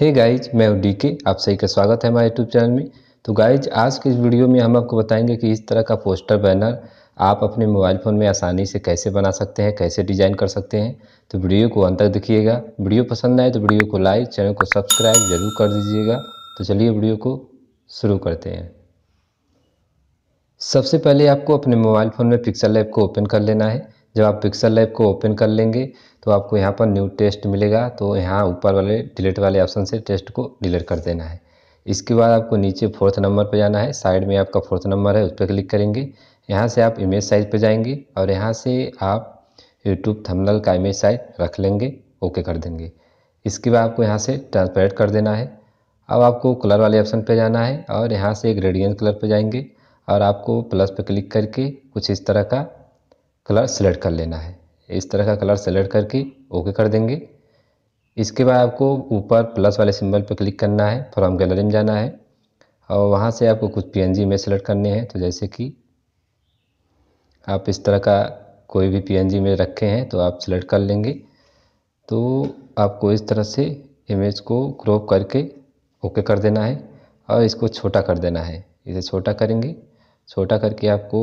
hey guys मैं D के आप सही का स्वागत है हमारे यूट्यूब चैनल में तो गाइज आज के इस वीडियो में हम आपको बताएंगे कि इस तरह का पोस्टर बैनर आप अपने मोबाइल फ़ोन में आसानी से कैसे बना सकते हैं कैसे डिज़ाइन कर सकते हैं तो वीडियो को अंत तक देखिएगा वीडियो पसंद आए तो वीडियो को लाइक चैनल को सब्सक्राइब जरूर कर दीजिएगा तो चलिए वीडियो को शुरू करते हैं सबसे पहले आपको अपने मोबाइल फ़ोन में पिक्सल ऐप को ओपन कर लेना है जब आप पिक्सल लैब को ओपन कर लेंगे तो आपको यहाँ पर न्यू टेस्ट मिलेगा तो यहाँ ऊपर वाले डिलीट वाले ऑप्शन से टेस्ट को डिलीट कर देना है इसके बाद आपको नीचे फोर्थ नंबर पर जाना है साइड में आपका फोर्थ नंबर है उस पर क्लिक करेंगे यहाँ से आप इमेज साइज पर जाएंगे और यहाँ से आप यूट्यूब थमनल का इमेज साइज रख लेंगे ओके कर देंगे इसके बाद आपको यहाँ से ट्रांसपेरेंट कर देना है अब आपको कलर वाले ऑप्शन पर जाना है और यहाँ से ग्रेडियंट कलर पर जाएंगे और आपको प्लस पर क्लिक करके कुछ इस तरह का कलर सेलेक्ट कर लेना है इस तरह का कलर सेलेक्ट करके ओके कर देंगे इसके बाद आपको ऊपर प्लस वाले सिंबल पर क्लिक करना है फ्रॉम गैलरी में जाना है और वहाँ से आपको कुछ पी एन जी में सेलेक्ट करने हैं तो जैसे कि आप इस तरह का कोई भी पी एन जी में रखे हैं तो आप सेलेक्ट कर लेंगे तो आपको इस तरह से इमेज को क्रॉप करके ओके कर देना है और इसको छोटा कर देना है इसे छोटा करेंगे छोटा करके आपको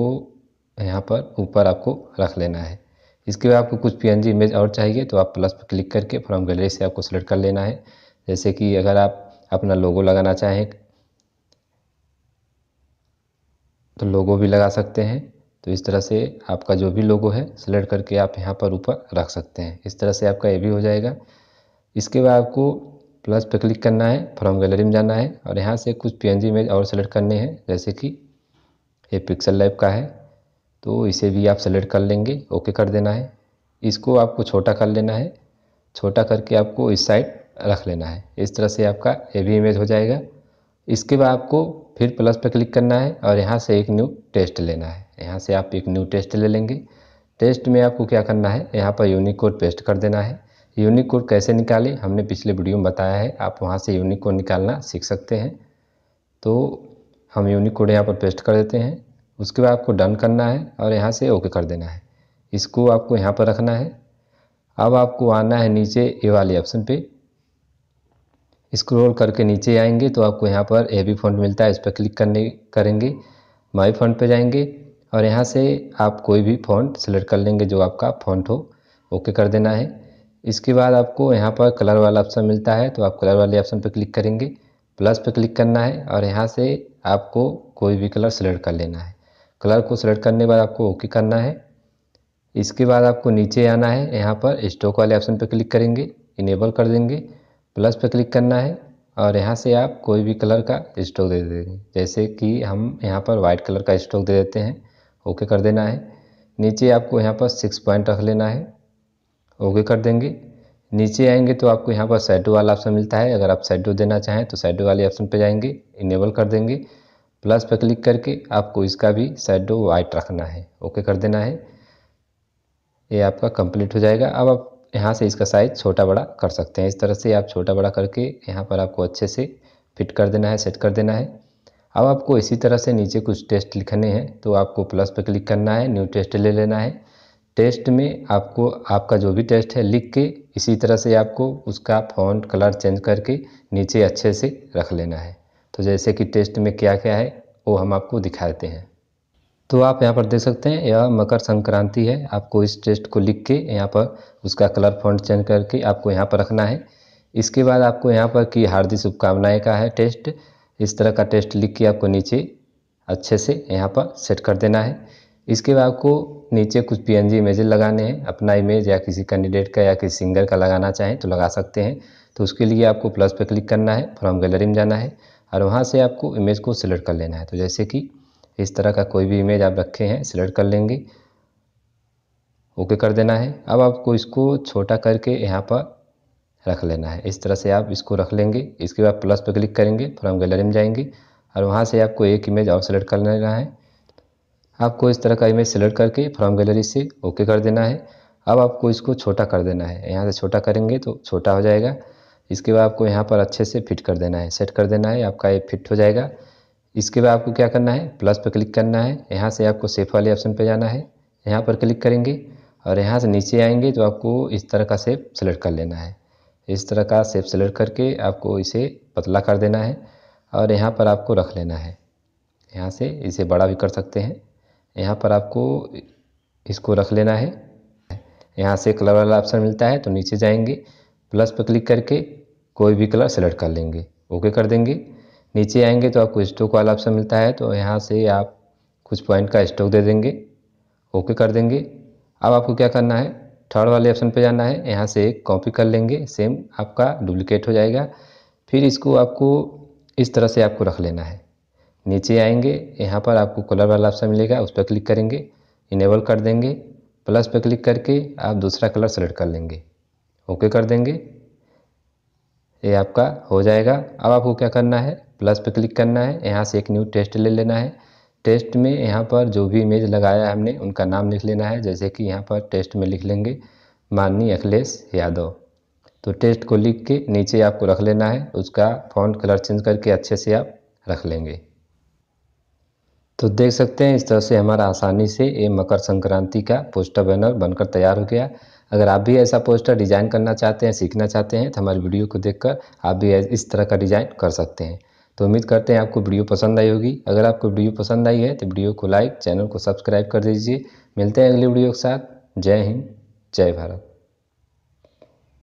यहाँ पर ऊपर आपको रख लेना है इसके बाद आपको कुछ जी इमेज और चाहिए तो आप प्लस पर क्लिक करके फ्रॉम गैलरी से आपको सेलेक्ट कर लेना है जैसे कि अगर आप अपना लोगो लगाना चाहें तो लोगो भी लगा सकते हैं तो इस तरह से आपका जो भी लोगो है सेलेक्ट करके आप यहाँ पर ऊपर रख सकते हैं इस तरह से आपका ये भी हो जाएगा इसके बाद आपको प्लस पर क्लिक करना है फ्रॉम गैलरी में जाना है और यहाँ से कुछ जी इमेज और सेलेक्ट करने हैं जैसे कि ये पिक्सल लाइव का है तो इसे भी आप सेलेक्ट कर लेंगे ओके कर देना है इसको आपको छोटा कर लेना है छोटा करके आपको इस साइड रख लेना है इस तरह से आपका ये भी इमेज हो जाएगा इसके बाद आपको फिर प्लस पर क्लिक करना है और यहाँ से एक न्यू टेस्ट लेना है यहाँ से आप एक न्यू टेस्ट ले लेंगे टेस्ट में आपको क्या करना है यहाँ पर यूनिक कोड पेस्ट कर देना है यूनिक कोड कैसे निकालें हमने पिछले वीडियो में बताया है आप वहाँ से यूनिक कोड निकालना सीख सकते हैं तो हम यूनिक कोड यहाँ पर पेस्ट कर देते हैं उसके बाद आपको डन करना है और यहाँ से ओके कर देना है इसको आपको यहाँ पर रखना है अब आपको आना है नीचे ए वाले ऑप्शन पे स्क्रॉल करके नीचे आएंगे तो आपको यहाँ पर ए बी फंड मिलता है इस पर क्लिक करने करेंगे माई फंड पे जाएंगे और यहाँ से आप कोई भी फॉन्ट सेलेक्ट कर लेंगे जो आपका फॉन्ट हो ओके कर देना है इसके बाद आपको यहाँ पर कलर वाला ऑप्शन मिलता है तो आप कलर वाले ऑप्शन पर क्लिक करेंगे प्लस पर क्लिक करना है और यहाँ से आपको कोई भी कलर सेलेक्ट कर लेना है कलर को सेलेक्ट करने के बाद आपको ओके करना है इसके बाद आपको नीचे आना है यहाँ पर स्टॉक वाले ऑप्शन पर क्लिक करेंगे इनेबल कर देंगे प्लस पर क्लिक करना है और यहाँ से आप कोई भी कलर का स्टॉक दे देंगे जैसे कि हम यहाँ पर वाइट कलर का स्टॉक दे देते हैं ओके कर देना है नीचे आपको यहाँ पर सिक्स पॉइंट रख लेना है ओके कर देंगे नीचे आएंगे तो आपको यहाँ पर सैडो वाला ऑप्शन मिलता है अगर आप सैडो देना चाहें तो साइडो वाले ऑप्शन पर जाएंगे इनेबल कर देंगे प्लस पर क्लिक करके आपको इसका भी साइडो वाइट रखना है ओके कर देना है ये आपका कंप्लीट हो जाएगा अब आप यहाँ से इसका साइज़ छोटा बड़ा कर सकते हैं इस तरह से आप छोटा बड़ा करके यहाँ पर आपको अच्छे से फिट कर देना है सेट कर देना है अब आपको इसी तरह से नीचे कुछ टेस्ट लिखने हैं तो आपको प्लस पर क्लिक करना है न्यू टेस्ट ले लेना है टेस्ट में आपको आपका जो भी टेस्ट है लिख के इसी तरह से आपको उसका फॉन्ट कलर चेंज करके नीचे अच्छे से रख लेना है तो जैसे कि टेस्ट में क्या क्या है वो हम आपको दिखाते हैं तो आप यहाँ पर देख सकते हैं यह मकर संक्रांति है आपको इस टेस्ट को लिख के यहाँ पर उसका कलर फॉन्ट चेंज करके आपको यहाँ पर रखना है इसके बाद आपको यहाँ पर कि हार्दिक शुभकामनाएँ का है टेस्ट इस तरह का टेस्ट लिख के आपको नीचे अच्छे से यहाँ पर सेट कर देना है इसके बाद आपको नीचे कुछ पी एन इमेज लगाने हैं अपना इमेज या किसी कैंडिडेट का या किसी सिंगर का लगाना चाहें तो लगा सकते हैं तो उसके लिए आपको प्लस पे क्लिक करना है फ्रॉम गैलरी में जाना है और वहाँ से आपको इमेज को सिलेक्ट कर लेना है तो जैसे कि इस तरह का कोई भी इमेज आप रखे हैं सिलेक्ट कर लेंगे ओके कर देना है अब आपको इसको छोटा करके यहाँ पर रख लेना है इस तरह से आप इसको रख लेंगे इसके बाद प्लस पर क्लिक करेंगे फ्रॉम गैलरी में जाएंगे और वहाँ से आपको एक इमेज और सेलेक्ट कर लेना है आपको इस तरह का इमेज सेलेक्ट करके फ्रॉम गैलरी से ओके कर देना है अब आपको इसको छोटा कर देना है यहाँ से छोटा करेंगे तो छोटा हो जाएगा इसके बाद आपको यहाँ पर अच्छे से फिट कर देना है सेट कर देना है आपका ये फिट हो जाएगा इसके बाद आपको क्या करना है प्लस पर क्लिक करना है यहाँ से आपको सेफ वाले ऑप्शन पर जाना है यहाँ पर क्लिक करेंगे और यहाँ से नीचे आएंगे तो आपको इस तरह का सेप सेलेक्ट कर लेना है इस तरह का सेप सेलेक्ट करके आपको इसे पतला कर देना है और यहाँ पर आपको रख लेना है यहाँ से इसे बड़ा भी कर सकते हैं यहाँ पर आपको इसको रख लेना है यहाँ से कलर वाला ऑप्शन मिलता है तो नीचे जाएंगे प्लस पर क्लिक करके कोई भी कलर सेलेक्ट कर लेंगे ओके कर देंगे नीचे आएंगे तो आपको स्टोक वाला ऑप्शन मिलता है तो यहाँ से आप कुछ पॉइंट का स्टोक दे देंगे ओके कर देंगे अब आपको क्या करना है थर्ड वाले ऑप्शन पे जाना है यहाँ से कॉपी कर लेंगे सेम आपका डुप्लिकेट हो जाएगा फिर इसको आपको इस तरह से आपको रख लेना है नीचे आएंगे यहाँ पर आपको कलर वाला ऑप्शन मिलेगा उस पर क्लिक करेंगे इनेबल कर देंगे प्लस पर क्लिक करके आप दूसरा कलर सेलेक्ट कर लेंगे ओके कर देंगे ये आपका हो जाएगा अब आपको क्या करना है प्लस पे क्लिक करना है यहाँ से एक न्यू टेस्ट ले लेना है टेस्ट में यहाँ पर जो भी इमेज लगाया है हमने उनका नाम लिख लेना है जैसे कि यहाँ पर टेस्ट में लिख लेंगे माननीय अखिलेश यादव तो टेस्ट को लिख के नीचे आपको रख लेना है उसका फॉन्ट कलर चेंज करके अच्छे से आप रख लेंगे तो देख सकते हैं इस तरह से हमारा आसानी से ये मकर संक्रांति का पोस्टर बैनर बनकर तैयार हो गया अगर आप भी ऐसा पोस्टर डिज़ाइन करना चाहते हैं सीखना चाहते हैं तो हमारी वीडियो को देखकर आप भी इस तरह का डिज़ाइन कर सकते हैं तो उम्मीद करते हैं आपको वीडियो पसंद आई होगी अगर आपको वीडियो पसंद आई है तो वीडियो को लाइक चैनल को सब्सक्राइब कर दीजिए मिलते हैं अगले वीडियो के साथ जय हिंद जय भारत